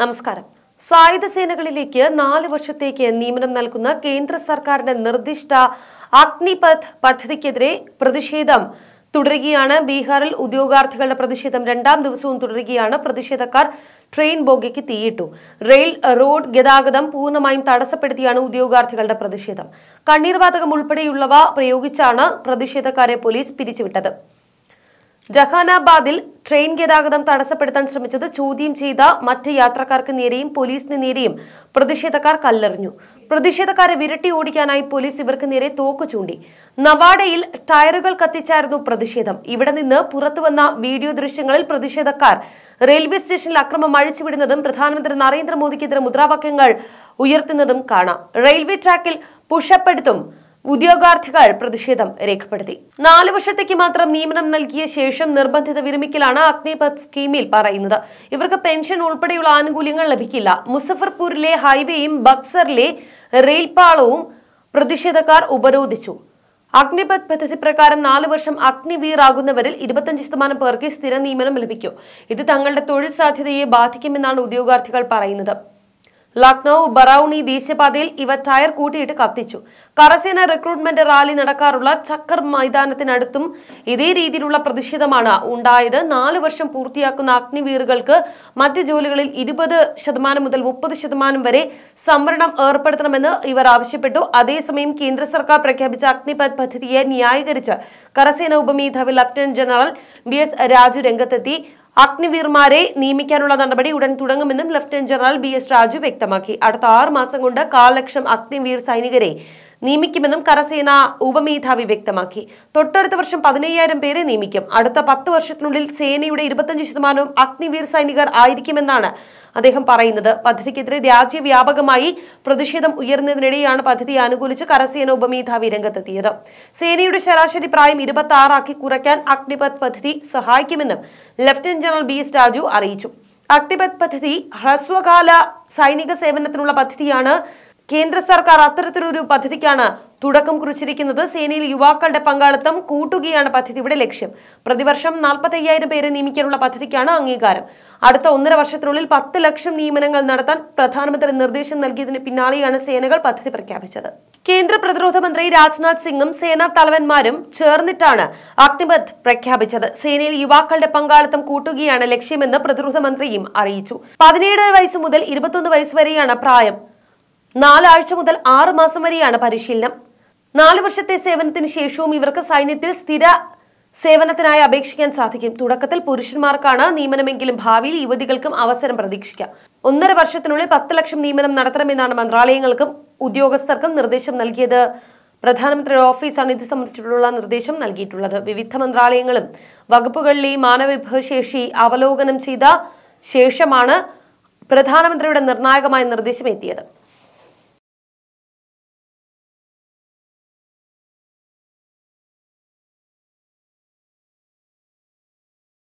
നമസ്കാരം സായുധ സേനകളിലേക്ക് നാല് വർഷത്തേക്ക് നിയമനം നൽകുന്ന കേന്ദ്ര സർക്കാരിന്റെ നിർദ്ദിഷ്ട അഗ്നിപഥ് പദ്ധതിക്കെതിരെ പ്രതിഷേധം തുടരുകയാണ് ബീഹാറിൽ ഉദ്യോഗാർത്ഥികളുടെ പ്രതിഷേധം രണ്ടാം ദിവസവും തുടരുകയാണ് പ്രതിഷേധക്കാർ ട്രെയിൻ ബോഗിക്ക് തീയിട്ടു റെയിൽ റോഡ് ഗതാഗതം പൂർണ്ണമായും തടസ്സപ്പെടുത്തിയാണ് ഉദ്യോഗാർത്ഥികളുടെ പ്രതിഷേധം കണ്ണീർവാതകം ഉൾപ്പെടെയുള്ളവ പ്രയോഗിച്ചാണ് പ്രതിഷേധക്കാരെ പോലീസ് പിരിച്ചുവിട്ടത് ജഹാനാബാദിൽ ട്രെയിൻ ഗതാഗതം തടസ്സപ്പെടുത്താൻ ശ്രമിച്ചത് ചോദ്യം ചെയ്ത മറ്റ് യാത്രക്കാർക്ക് നേരെയും പോലീസിന് നേരെയും പ്രതിഷേധക്കാർ കല്ലെറിഞ്ഞു പ്രതിഷേധക്കാരെ വിരട്ടി ഓടിക്കാനായി പോലീസ് ഇവർക്ക് നേരെ തോക്ക് ചൂണ്ടി നവാഡയിൽ ടയറുകൾ കത്തിച്ചായിരുന്നു പ്രതിഷേധം ഇവിടെ നിന്ന് പുറത്തുവന്ന വീഡിയോ ദൃശ്യങ്ങളിൽ പ്രതിഷേധക്കാർ റെയിൽവേ സ്റ്റേഷനിൽ അക്രമം അഴിച്ചുവിടുന്നതും പ്രധാനമന്ത്രി നരേന്ദ്രമോദിക്കെതിരെ മുദ്രാവാക്യങ്ങൾ ഉയർത്തുന്നതും കാണാം റെയിൽവേ ട്രാക്കിൽ പുഷപ്പെടുത്തും ഉദ്യോഗാർത്ഥികൾ പ്രതിഷേധം രേഖപ്പെടുത്തി നാല് വർഷത്തേക്ക് മാത്രം നിയമനം നൽകിയ ശേഷം നിർബന്ധിത വിരമിക്കലാണ് അഗ്നിപത് സ്കീമിൽ പറയുന്നത് ഇവർക്ക് പെൻഷൻ ഉൾപ്പെടെയുള്ള ആനുകൂല്യങ്ങൾ ലഭിക്കില്ല മുസഫർപൂരിലെ ഹൈവേയും ബക്സറിലെ റെയിൽപാളവും പ്രതിഷേധക്കാർ ഉപരോധിച്ചു അഗ്നിപത് പദ്ധതി പ്രകാരം നാല് വർഷം ആകുന്നവരിൽ ഇരുപത്തഞ്ച് ശതമാനം പേർക്ക് സ്ഥിര നിയമനം ലഭിക്കും ഇത് തങ്ങളുടെ തൊഴിൽ സാധ്യതയെ ബാധിക്കുമെന്നാണ് ഉദ്യോഗാർത്ഥികൾ പറയുന്നത് ലക്നൌ ബറൌണി ദേശീയപാതയിൽ ഇവ ടയർ കൂട്ടിയിട്ട് കത്തിച്ചു കരസേന റിക്രൂട്ട്മെന്റ് റാലി നടക്കാറുള്ള ചക്കർ മൈതാനത്തിനടുത്തും ഇതേ രീതിയിലുള്ള പ്രതിഷേധമാണ് ഉണ്ടായത് നാല് വർഷം പൂർത്തിയാക്കുന്ന അഗ്നിവീറുകൾക്ക് മറ്റ് ജോലികളിൽ ഇരുപത് ശതമാനം മുതൽ മുപ്പത് ശതമാനം വരെ സംവരണം ഏർപ്പെടുത്തണമെന്ന് ഇവർ ആവശ്യപ്പെട്ടു അതേസമയം കേന്ദ്ര സർക്കാർ പ്രഖ്യാപിച്ച അഗ്നിപത് പദ്ധതിയെ ന്യായീകരിച്ച് കരസേന ഉപമേധാവി lieutenant general B S Raju രംഗത്തെത്തി അഗ്നിവീർമാരെ നിയമിക്കാനുള്ള നടപടി ഉടൻ തുടങ്ങുമെന്നും lieutenant general B S Raju വ്യക്തമാക്കി അടുത്ത ആറ് മാസം കൊണ്ട് കാൽ ലക്ഷം അഗ്നിവീർ സൈനികരെ നിയമിക്കുമെന്നും കരസേന ഉപമേധാവി വ്യക്തമാക്കി തൊട്ടടുത്ത വർഷം പതിനയ്യായിരം പേരെ നിയമിക്കും അടുത്ത പത്ത് വർഷത്തിനുള്ളിൽ സേനയുടെ ഇരുപത്തഞ്ച് ശതമാനവും അഗ്നിവീർ സൈനികർ ആയിരിക്കുമെന്നാണ് അദ്ദേഹം പറയുന്നത് പദ്ധതിക്കെതിരെ രാജ്യവ്യാപകമായി പ്രതിഷേധം ഉയർന്നതിനിടെയാണ് പദ്ധതി അനുകൂലിച്ച് കരസേന ഉപമേധാവി രംഗത്തെത്തിയത് സേനയുടെ ശരാശരി പ്രായം ഇരുപത്തി ആറാക്കി കുറയ്ക്കാൻ അഗ്നിപത് പദ്ധതി സഹായിക്കുമെന്നും lieutenant general B S Raju അറിയിച്ചു അഗ്നിപത് പദ്ധതി ഹ്രസ്വകാല സൈനിക സേവനത്തിനുള്ള പദ്ധതിയാണ് കേന്ദ്ര സർക്കാർ അത്തരത്തിലൊരു പദ്ധതിക്കാണ് തുടക്കം കുറിച്ചിരിക്കുന്നത് സേനയിൽ യുവാക്കളുടെ പങ്കാളിത്തം കൂട്ടുകയാണ് പദ്ധതിയുടെ ലക്ഷ്യം പ്രതിവർഷം നാൽപ്പത്തയ്യായിരം പേരെ നിയമിക്കാനുള്ള പദ്ധതിക്കാണ് അംഗീകാരം അടുത്ത ഒന്നര വർഷത്തിനുള്ളിൽ പത്ത് ലക്ഷം നിയമനങ്ങൾ നടത്താൻ പ്രധാനമന്ത്രി നിർദ്ദേശം നൽകിയതിന് പിന്നാലെയാണ് സേനകൾ പദ്ധതി പ്രഖ്യാപിച്ചത് കേന്ദ്ര പ്രതിരോധ മന്ത്രി രാജ്നാഥ് സിംഗും സേനാ തലവന്മാരും ചേർന്നിട്ടാണ് അഗ്നിബദ് പ്രഖ്യാപിച്ചത് സേനയിൽ യുവാക്കളുടെ പങ്കാളിത്തം കൂട്ടുകയാണ് ലക്ഷ്യമെന്ന് പ്രതിരോധ മന്ത്രിയും അറിയിച്ചു പതിനേഴര വയസ്സ് മുതൽ ഇരുപത്തൊന്ന് വയസ്സ് വരെയാണ് പ്രായം നാലാഴ്ച മുതൽ ആറു മാസം വരെയാണ് പരിശീലനം നാല് വർഷത്തെ സേവനത്തിന് ശേഷവും ഇവർക്ക് സൈന്യത്തിൽ സ്ഥിര സേവനത്തിനായി അപേക്ഷിക്കാൻ സാധിക്കും തുടക്കത്തിൽ പുരുഷന്മാർക്കാണ് നിയമനമെങ്കിലും ഭാവിയിൽ യുവതികൾക്കും അവസരം പ്രതീക്ഷിക്കാം ഒന്നര വർഷത്തിനുള്ളിൽ പത്ത് ലക്ഷം നിയമനം നടത്തണമെന്നാണ് മന്ത്രാലയങ്ങൾക്കും ഉദ്യോഗസ്ഥർക്കും നിർദ്ദേശം നൽകിയത് പ്രധാനമന്ത്രിയുടെ ഓഫീസാണ് ഇത് സംബന്ധിച്ചിട്ടുള്ള നിർദ്ദേശം നൽകിയിട്ടുള്ളത് വിവിധ മന്ത്രാലയങ്ങളും വകുപ്പുകളിലെയും മാനവവിഭവശേഷി അവലോകനം ചെയ്ത ശേഷമാണ് പ്രധാനമന്ത്രിയുടെ നിർണായകമായ നിർദ്ദേശം എത്തിയത്